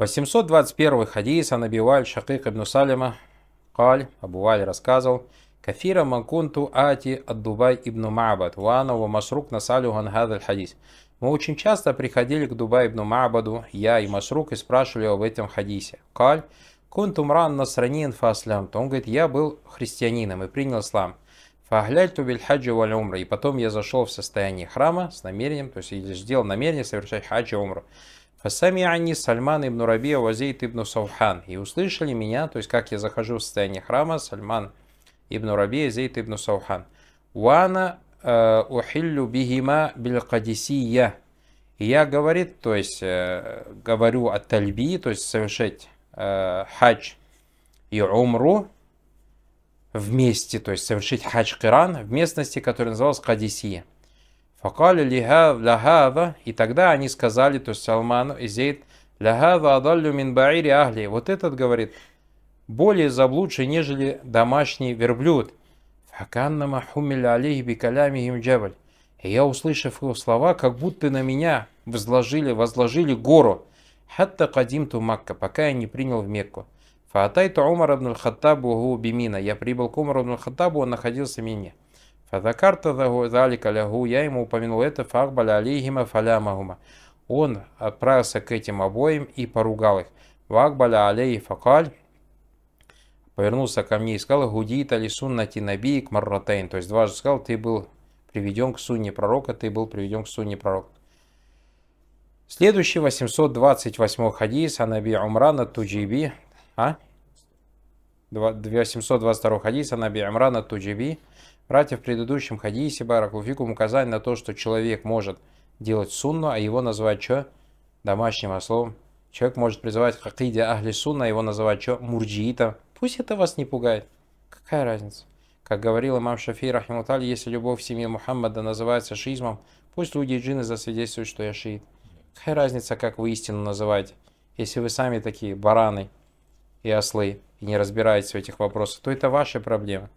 821 хадис Анабиваль Шакик ибн Салима Каль Абуваль рассказывал Кафира макунту ати аддубай Дубай ибн Ма'бад Ванова Масрук насалю гангадаль хадис Мы очень часто приходили к Дубай ибн Ма'баду, я и Масрук, и спрашивали об этом хадисе. Каль Кунтумран насранин фаслям. Он говорит, я был христианином и принял ислам. фагляль тубиль хаджи валь умра. И потом я зашел в состояние храма с намерением, то есть я сделал намерение совершать хаджи умру. Фасами они Сальман ибн Раби Вазейт ибн Саухан. И услышали меня, то есть как я захожу в состояние храма, Сальман ибн Раби Зейт ибн Саухан. Уана э, ухиллю бигима билькадисия. И я, говорит, то есть э, говорю о тальби, то есть совершать э, хадж и умру вместе, то есть совершить хадж-киран в местности, которая называлась Кадисия. Факали лягава, и тогда они сказали, то есть Салману и Зейд, лягава адаллю мин баири ахли. Вот этот говорит, более заблудший, нежели домашний верблюд. Факанна махумиль алейхи бикалями гимджабаль. И я, услышав его слова, как будто на меня возложили, возложили гору. Хатта кадимту Макка, пока я не принял в Мекку. Фаатайту Умар абн хаттабу бимина. Я прибыл к Умару абн хаттабу, он находился в Мине. Фазакарта залика лягу, я ему упомянул это фарбаля алейхима фалямагума. Он отправился к этим обоим и поругал их. Вакбаля алей факаль повернулся ко мне и сказал, гудит али суннати набиик марратейн. То есть дважды сказал, ты был приведен к сунне пророка, ты был приведен к сунне пророка. Следующий 828 хадис, Анаби Умрана Туджиби. А? 722 хадиса на биамрана Туджиби. Братья в предыдущем хадисе Баракулфикум указали на то, что человек может делать сунну, а его называть что? Домашним ослом. Человек может призывать хакиди ахли сунна, а его называть что? Мурджиита. Пусть это вас не пугает. Какая разница? Как говорил имам Шафи Рахимуталь, если любовь в семье Мухаммада называется шиизмом, пусть люди и джинны засвидетельствуют, что я шиит. Какая разница, как вы истину называете, если вы сами такие бараны и ослы? и не разбираетесь в этих вопросах, то это ваши проблемы.